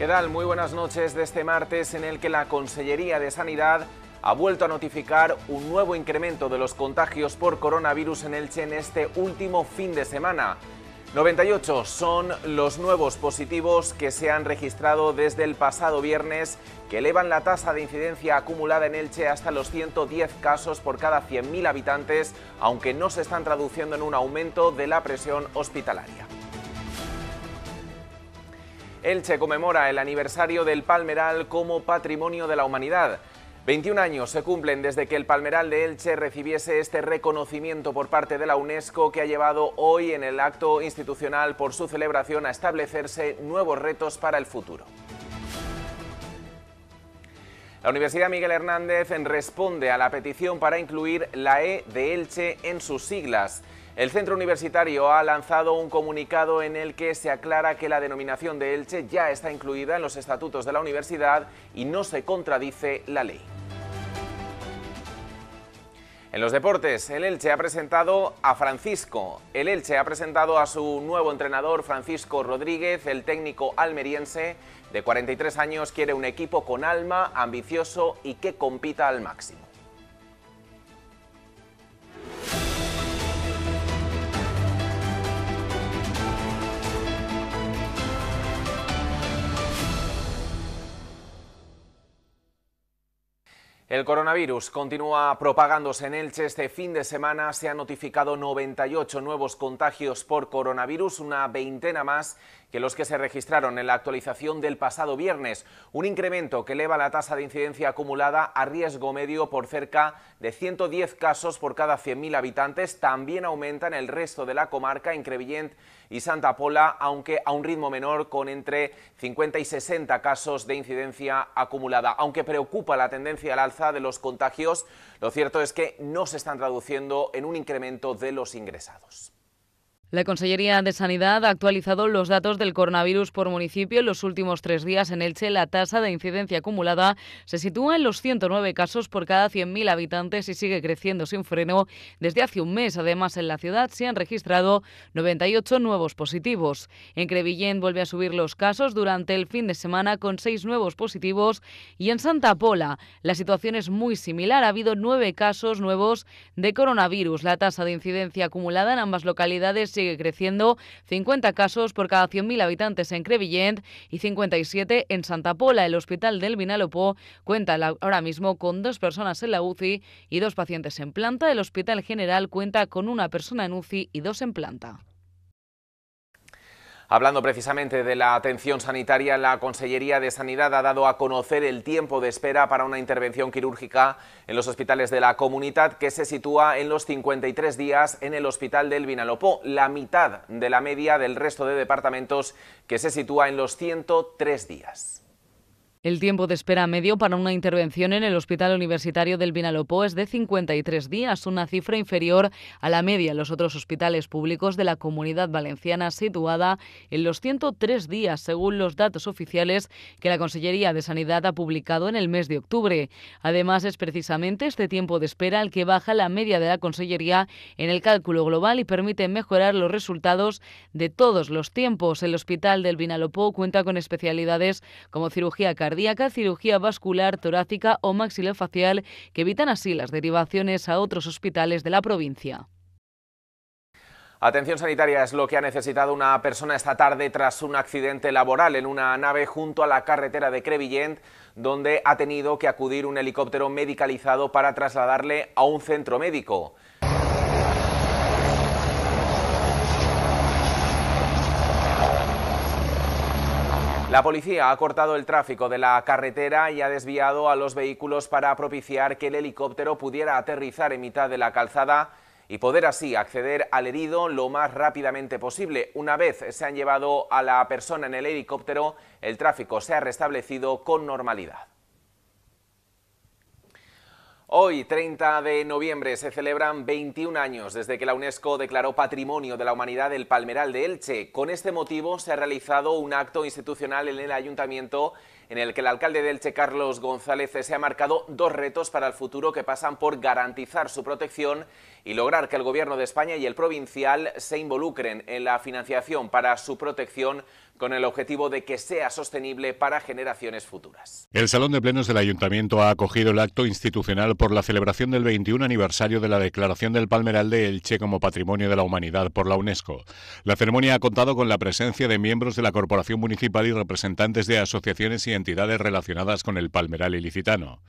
¿Qué tal? Muy buenas noches de este martes en el que la Consellería de Sanidad ha vuelto a notificar un nuevo incremento de los contagios por coronavirus en Elche en este último fin de semana. 98 son los nuevos positivos que se han registrado desde el pasado viernes, que elevan la tasa de incidencia acumulada en Elche hasta los 110 casos por cada 100.000 habitantes, aunque no se están traduciendo en un aumento de la presión hospitalaria. Elche conmemora el aniversario del Palmeral como Patrimonio de la Humanidad. 21 años se cumplen desde que el Palmeral de Elche recibiese este reconocimiento por parte de la UNESCO que ha llevado hoy en el acto institucional por su celebración a establecerse nuevos retos para el futuro. La Universidad Miguel Hernández responde a la petición para incluir la E de Elche en sus siglas. El centro universitario ha lanzado un comunicado en el que se aclara que la denominación de Elche ya está incluida en los estatutos de la universidad y no se contradice la ley. En los deportes, el Elche ha presentado a Francisco. El Elche ha presentado a su nuevo entrenador Francisco Rodríguez, el técnico almeriense de 43 años, quiere un equipo con alma, ambicioso y que compita al máximo. El coronavirus continúa propagándose en Elche. Este fin de semana se han notificado 98 nuevos contagios por coronavirus, una veintena más que los que se registraron en la actualización del pasado viernes, un incremento que eleva la tasa de incidencia acumulada a riesgo medio por cerca de 110 casos por cada 100.000 habitantes, también aumenta en el resto de la comarca, en Crevillent y Santa Pola, aunque a un ritmo menor con entre 50 y 60 casos de incidencia acumulada. Aunque preocupa la tendencia al alza de los contagios, lo cierto es que no se están traduciendo en un incremento de los ingresados. La Consellería de Sanidad ha actualizado los datos del coronavirus por municipio en los últimos tres días en Elche. La tasa de incidencia acumulada se sitúa en los 109 casos por cada 100.000 habitantes y sigue creciendo sin freno. Desde hace un mes, además, en la ciudad se han registrado 98 nuevos positivos. En Crevillén vuelve a subir los casos durante el fin de semana con seis nuevos positivos y en Santa Pola la situación es muy similar. Ha habido nueve casos nuevos de coronavirus. La tasa de incidencia acumulada en ambas localidades sigue creciendo, 50 casos por cada 100.000 habitantes en Crevillent y 57 en Santa Pola. El hospital del Vinalopó cuenta ahora mismo con dos personas en la UCI y dos pacientes en planta. El hospital general cuenta con una persona en UCI y dos en planta. Hablando precisamente de la atención sanitaria, la Consellería de Sanidad ha dado a conocer el tiempo de espera para una intervención quirúrgica en los hospitales de la comunidad que se sitúa en los 53 días en el Hospital del Vinalopó, la mitad de la media del resto de departamentos que se sitúa en los 103 días. El tiempo de espera medio para una intervención en el Hospital Universitario del Vinalopó es de 53 días, una cifra inferior a la media en los otros hospitales públicos de la comunidad valenciana situada en los 103 días, según los datos oficiales que la Consellería de Sanidad ha publicado en el mes de octubre. Además, es precisamente este tiempo de espera el que baja la media de la Consellería en el cálculo global y permite mejorar los resultados de todos los tiempos. El Hospital del Vinalopó cuenta con especialidades como cirugía cardíaca, cardíaca, cirugía vascular, torácica o maxilofacial, que evitan así las derivaciones a otros hospitales de la provincia. Atención sanitaria es lo que ha necesitado una persona esta tarde tras un accidente laboral en una nave junto a la carretera de Crevillent, donde ha tenido que acudir un helicóptero medicalizado para trasladarle a un centro médico. La policía ha cortado el tráfico de la carretera y ha desviado a los vehículos para propiciar que el helicóptero pudiera aterrizar en mitad de la calzada y poder así acceder al herido lo más rápidamente posible. Una vez se han llevado a la persona en el helicóptero, el tráfico se ha restablecido con normalidad. Hoy, 30 de noviembre, se celebran 21 años desde que la UNESCO declaró Patrimonio de la Humanidad el Palmeral de Elche. Con este motivo se ha realizado un acto institucional en el Ayuntamiento en el que el alcalde de Elche, Carlos González, se ha marcado dos retos para el futuro que pasan por garantizar su protección y lograr que el Gobierno de España y el provincial se involucren en la financiación para su protección con el objetivo de que sea sostenible para generaciones futuras. El Salón de Plenos del Ayuntamiento ha acogido el acto institucional por la celebración del 21 aniversario de la declaración del Palmeral de Elche como Patrimonio de la Humanidad por la UNESCO. La ceremonia ha contado con la presencia de miembros de la Corporación Municipal y representantes de asociaciones y entidades relacionadas con el Palmeral ilicitano.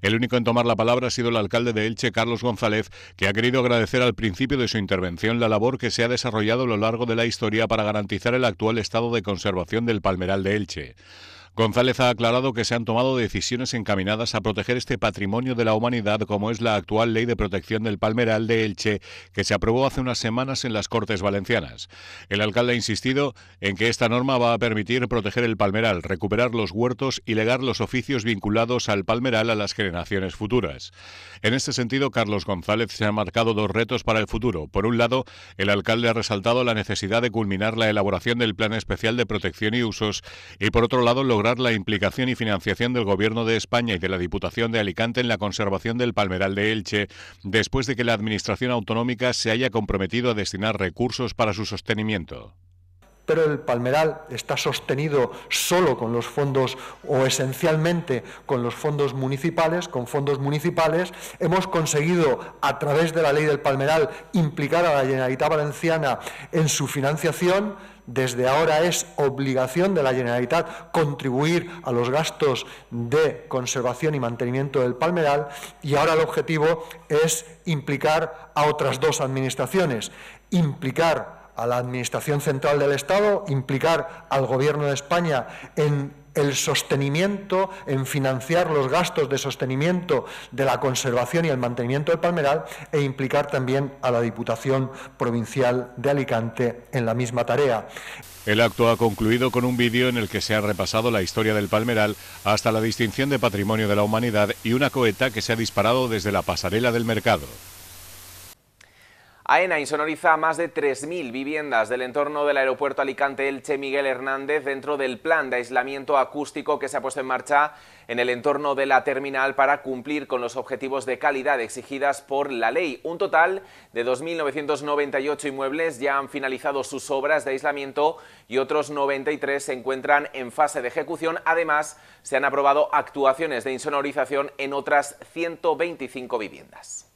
El único en tomar la palabra ha sido el alcalde de Elche, Carlos González, que ha querido agradecer al principio de su intervención la labor que se ha desarrollado a lo largo de la historia para garantizar el actual estado de conservación del palmeral de Elche. González ha aclarado que se han tomado decisiones encaminadas a proteger este patrimonio de la humanidad, como es la actual Ley de Protección del Palmeral de Elche, que se aprobó hace unas semanas en las Cortes Valencianas. El alcalde ha insistido en que esta norma va a permitir proteger el palmeral, recuperar los huertos y legar los oficios vinculados al palmeral a las generaciones futuras. En este sentido, Carlos González se ha marcado dos retos para el futuro. Por un lado, el alcalde ha resaltado la necesidad de culminar la elaboración del Plan Especial de Protección y Usos y, por otro lado, lograr la implicación y financiación del Gobierno de España y de la Diputación de Alicante en la conservación del Palmeral de Elche, después de que la Administración Autonómica se haya comprometido a destinar recursos para su sostenimiento pero el palmeral está sostenido solo con los fondos o esencialmente con los fondos municipales, con fondos municipales. Hemos conseguido, a través de la ley del palmeral, implicar a la Generalitat Valenciana en su financiación desde ahora es obligación de la Generalitat contribuir a los gastos de conservación y mantenimiento del palmeral y ahora el objetivo es implicar a otras dos administraciones, implicar a la Administración Central del Estado, implicar al Gobierno de España en el sostenimiento, en financiar los gastos de sostenimiento de la conservación y el mantenimiento del palmeral e implicar también a la Diputación Provincial de Alicante en la misma tarea. El acto ha concluido con un vídeo en el que se ha repasado la historia del palmeral hasta la distinción de patrimonio de la humanidad y una coheta que se ha disparado desde la pasarela del mercado. AENA insonoriza más de 3.000 viviendas del entorno del aeropuerto Alicante-Elche Miguel Hernández dentro del plan de aislamiento acústico que se ha puesto en marcha en el entorno de la terminal para cumplir con los objetivos de calidad exigidas por la ley. Un total de 2.998 inmuebles ya han finalizado sus obras de aislamiento y otros 93 se encuentran en fase de ejecución. Además, se han aprobado actuaciones de insonorización en otras 125 viviendas.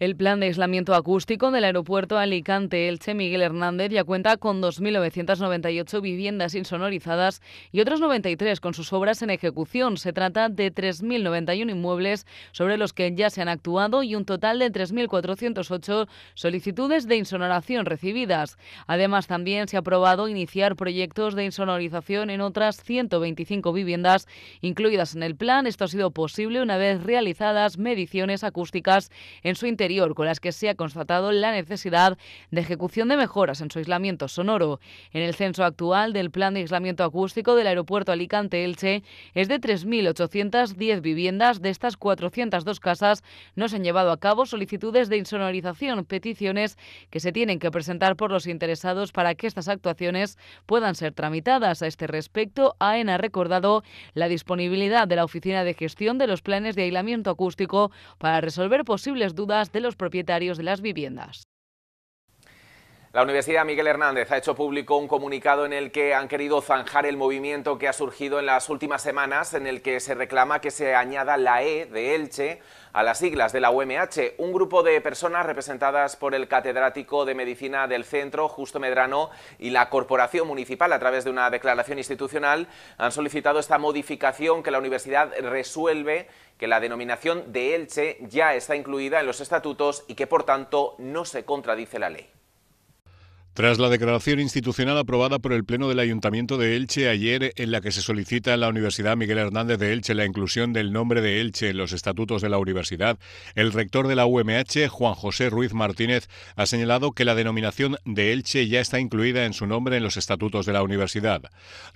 El plan de aislamiento acústico del aeropuerto Alicante-Elche Miguel Hernández ya cuenta con 2.998 viviendas insonorizadas y otras 93 con sus obras en ejecución. Se trata de 3.091 inmuebles sobre los que ya se han actuado y un total de 3.408 solicitudes de insonoración recibidas. Además, también se ha aprobado iniciar proyectos de insonorización en otras 125 viviendas incluidas en el plan. Esto ha sido posible una vez realizadas mediciones acústicas en su interior con las que se ha constatado la necesidad de ejecución de mejoras en su aislamiento sonoro. En el censo actual del Plan de Aislamiento Acústico del Aeropuerto Alicante-Elche es de 3.810 viviendas. De estas 402 casas no se han llevado a cabo solicitudes de insonorización, peticiones que se tienen que presentar por los interesados para que estas actuaciones puedan ser tramitadas. A este respecto, AENA ha recordado la disponibilidad de la Oficina de Gestión de los Planes de Aislamiento Acústico para resolver posibles dudas de de los propietarios de las viviendas. La Universidad Miguel Hernández ha hecho público un comunicado en el que han querido zanjar el movimiento que ha surgido en las últimas semanas en el que se reclama que se añada la E de Elche a las siglas de la UMH. Un grupo de personas representadas por el catedrático de medicina del centro, Justo Medrano, y la Corporación Municipal, a través de una declaración institucional, han solicitado esta modificación que la universidad resuelve que la denominación de Elche ya está incluida en los estatutos y que, por tanto, no se contradice la ley. Tras la declaración institucional aprobada por el Pleno del Ayuntamiento de Elche ayer, en la que se solicita a la Universidad Miguel Hernández de Elche la inclusión del nombre de Elche en los estatutos de la universidad, el rector de la UMH, Juan José Ruiz Martínez, ha señalado que la denominación de Elche ya está incluida en su nombre en los estatutos de la universidad.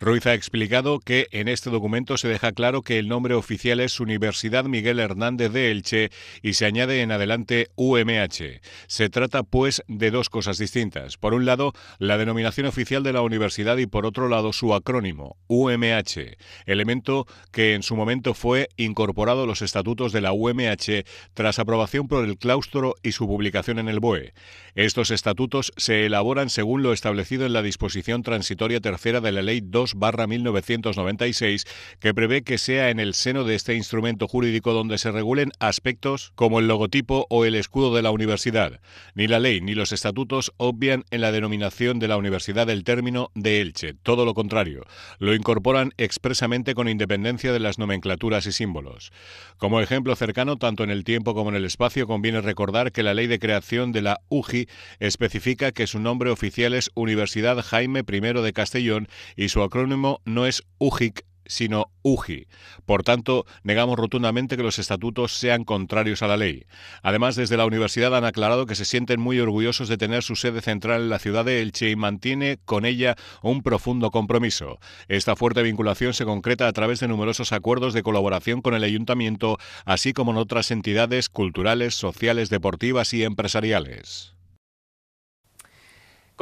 Ruiz ha explicado que en este documento se deja claro que el nombre oficial es Universidad Miguel Hernández de Elche y se añade en adelante UMH. Se trata, pues, de dos cosas distintas. Por un la denominación oficial de la universidad y por otro lado su acrónimo, UMH, elemento que en su momento fue incorporado a los estatutos de la UMH tras aprobación por el claustro y su publicación en el BOE. Estos estatutos se elaboran según lo establecido en la disposición transitoria tercera de la Ley 2-1996, que prevé que sea en el seno de este instrumento jurídico donde se regulen aspectos como el logotipo o el escudo de la universidad. Ni la ley ni los estatutos obvian en la denominación de la Universidad del término de Elche, todo lo contrario, lo incorporan expresamente con independencia de las nomenclaturas y símbolos. Como ejemplo cercano, tanto en el tiempo como en el espacio, conviene recordar que la ley de creación de la UGI especifica que su nombre oficial es Universidad Jaime I de Castellón y su acrónimo no es UGIC, sino UJI. Por tanto, negamos rotundamente que los estatutos sean contrarios a la ley. Además, desde la universidad han aclarado que se sienten muy orgullosos de tener su sede central en la ciudad de Elche y mantiene con ella un profundo compromiso. Esta fuerte vinculación se concreta a través de numerosos acuerdos de colaboración con el ayuntamiento, así como en otras entidades culturales, sociales, deportivas y empresariales.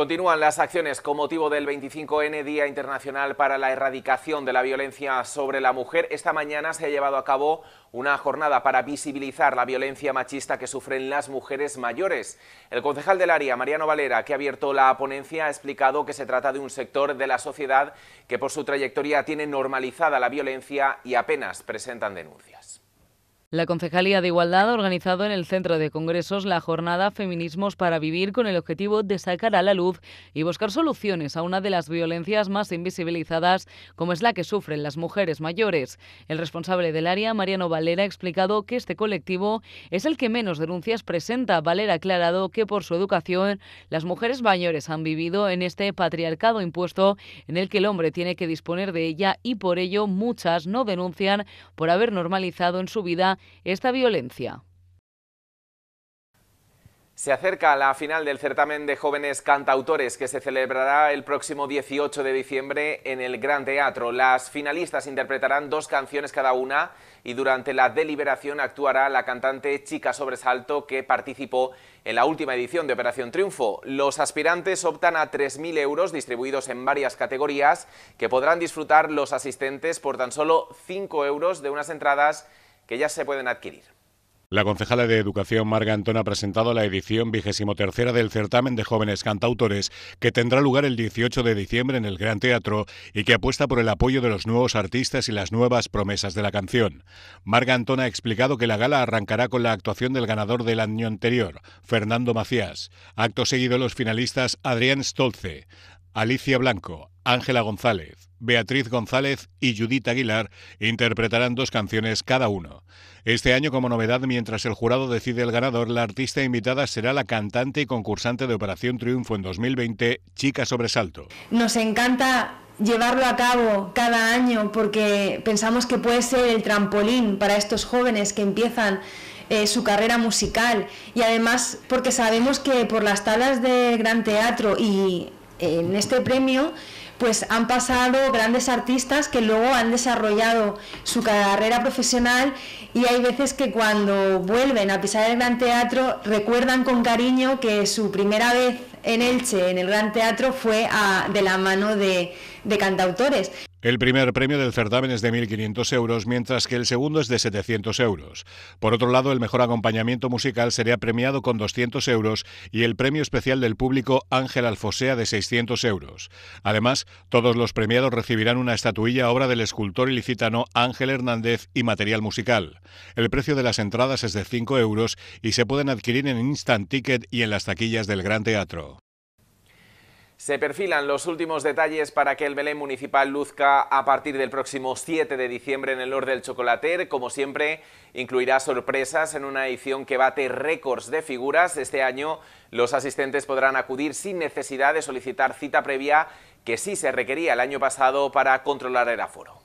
Continúan las acciones con motivo del 25N, Día Internacional para la Erradicación de la Violencia sobre la Mujer. Esta mañana se ha llevado a cabo una jornada para visibilizar la violencia machista que sufren las mujeres mayores. El concejal del área, Mariano Valera, que ha abierto la ponencia, ha explicado que se trata de un sector de la sociedad que por su trayectoria tiene normalizada la violencia y apenas presentan denuncias. La Concejalía de Igualdad ha organizado en el Centro de Congresos la jornada Feminismos para Vivir con el objetivo de sacar a la luz y buscar soluciones a una de las violencias más invisibilizadas como es la que sufren las mujeres mayores. El responsable del área, Mariano Valera, ha explicado que este colectivo es el que menos denuncias presenta. Valera ha aclarado que por su educación las mujeres mayores han vivido en este patriarcado impuesto en el que el hombre tiene que disponer de ella y por ello muchas no denuncian por haber normalizado en su vida esta violencia. Se acerca la final del certamen de jóvenes cantautores que se celebrará el próximo 18 de diciembre en el Gran Teatro. Las finalistas interpretarán dos canciones cada una y durante la deliberación actuará la cantante Chica Sobresalto que participó en la última edición de Operación Triunfo. Los aspirantes optan a 3.000 euros distribuidos en varias categorías que podrán disfrutar los asistentes por tan solo 5 euros de unas entradas que ya se pueden adquirir. La concejala de Educación Marga Antón ha presentado la edición vigésimo tercera del certamen de jóvenes cantautores que tendrá lugar el 18 de diciembre en el Gran Teatro y que apuesta por el apoyo de los nuevos artistas y las nuevas promesas de la canción. Marga Antón ha explicado que la gala arrancará con la actuación del ganador del año anterior, Fernando Macías. Acto seguido los finalistas Adrián Stolce, Alicia Blanco, Ángela González, Beatriz González y Judith Aguilar interpretarán dos canciones cada uno. Este año, como novedad, mientras el jurado decide el ganador, la artista invitada será la cantante y concursante de Operación Triunfo en 2020, Chica Sobresalto. Nos encanta llevarlo a cabo cada año porque pensamos que puede ser el trampolín para estos jóvenes que empiezan eh, su carrera musical y además porque sabemos que por las tablas de gran teatro y en este premio pues han pasado grandes artistas que luego han desarrollado su carrera profesional y hay veces que cuando vuelven a pisar el gran teatro recuerdan con cariño que su primera vez en Elche, en el gran teatro, fue de la mano de cantautores. El primer premio del certamen es de 1.500 euros, mientras que el segundo es de 700 euros. Por otro lado, el mejor acompañamiento musical sería premiado con 200 euros y el premio especial del público Ángel Alfosea de 600 euros. Además, todos los premiados recibirán una estatuilla obra del escultor ilicitano Ángel Hernández y material musical. El precio de las entradas es de 5 euros y se pueden adquirir en Instant Ticket y en las taquillas del Gran Teatro. Se perfilan los últimos detalles para que el Belén Municipal luzca a partir del próximo 7 de diciembre en el Lord del Chocolater. Como siempre, incluirá sorpresas en una edición que bate récords de figuras. Este año los asistentes podrán acudir sin necesidad de solicitar cita previa, que sí se requería el año pasado para controlar el aforo.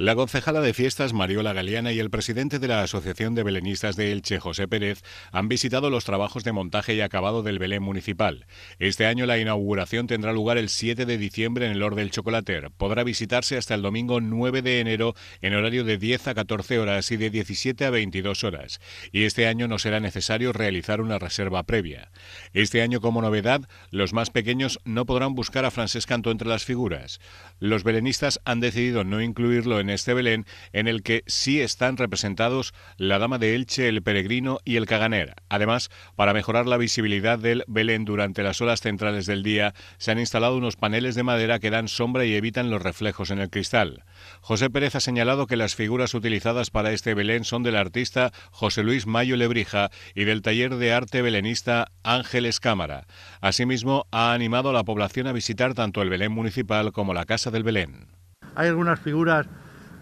La concejala de fiestas Mariola Galeana y el presidente de la Asociación de Belenistas de Elche, José Pérez, han visitado los trabajos de montaje y acabado del Belén municipal. Este año la inauguración tendrá lugar el 7 de diciembre en el Or del Chocolater. Podrá visitarse hasta el domingo 9 de enero en horario de 10 a 14 horas y de 17 a 22 horas. Y este año no será necesario realizar una reserva previa. Este año, como novedad, los más pequeños no podrán buscar a Francescanto Canto entre las figuras. Los belenistas han decidido no incluirlo en en este Belén en el que sí están representados la Dama de Elche, el Peregrino y el Caganer. Además, para mejorar la visibilidad del Belén durante las horas centrales del día, se han instalado unos paneles de madera que dan sombra y evitan los reflejos en el cristal. José Pérez ha señalado que las figuras utilizadas para este Belén son del artista José Luis Mayo Lebrija y del taller de arte belenista Ángeles Cámara. Asimismo, ha animado a la población a visitar tanto el Belén municipal como la Casa del Belén. Hay algunas figuras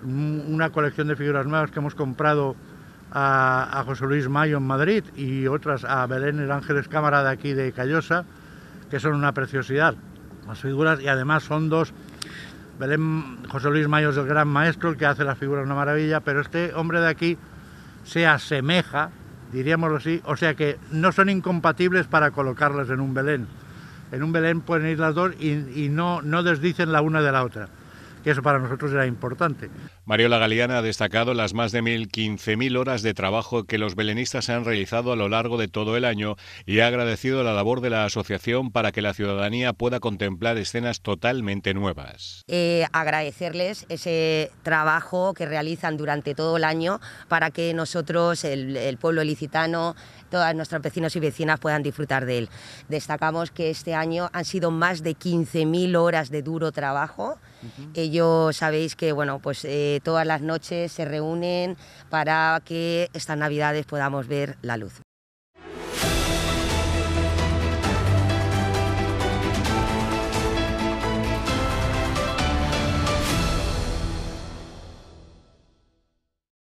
una colección de figuras nuevas que hemos comprado a, José Luis Mayo en Madrid y otras a Belén el Ángeles Cámara de aquí de Callosa, que son una preciosidad. Las figuras y además son dos. Belén, José Luis Mayo es el gran maestro, el que hace las figuras una maravilla, pero este hombre de aquí se asemeja, diríamoslo así, o sea que no son incompatibles para colocarlas en un Belén. En un Belén pueden ir las dos y, y no, no desdicen la una de la otra eso para nosotros era importante. Mariola Galeana ha destacado las más de mil horas de trabajo que los belenistas han realizado a lo largo de todo el año y ha agradecido la labor de la asociación para que la ciudadanía pueda contemplar escenas totalmente nuevas. Eh, agradecerles ese trabajo que realizan durante todo el año para que nosotros, el, pueblo licitano, todas nuestras vecinos y vecinas puedan disfrutar de él. Destacamos que este año han sido más de 15.000 horas de duro trabajo ellos sabéis que bueno, pues eh, todas las noches se reúnen para que estas navidades podamos ver la luz.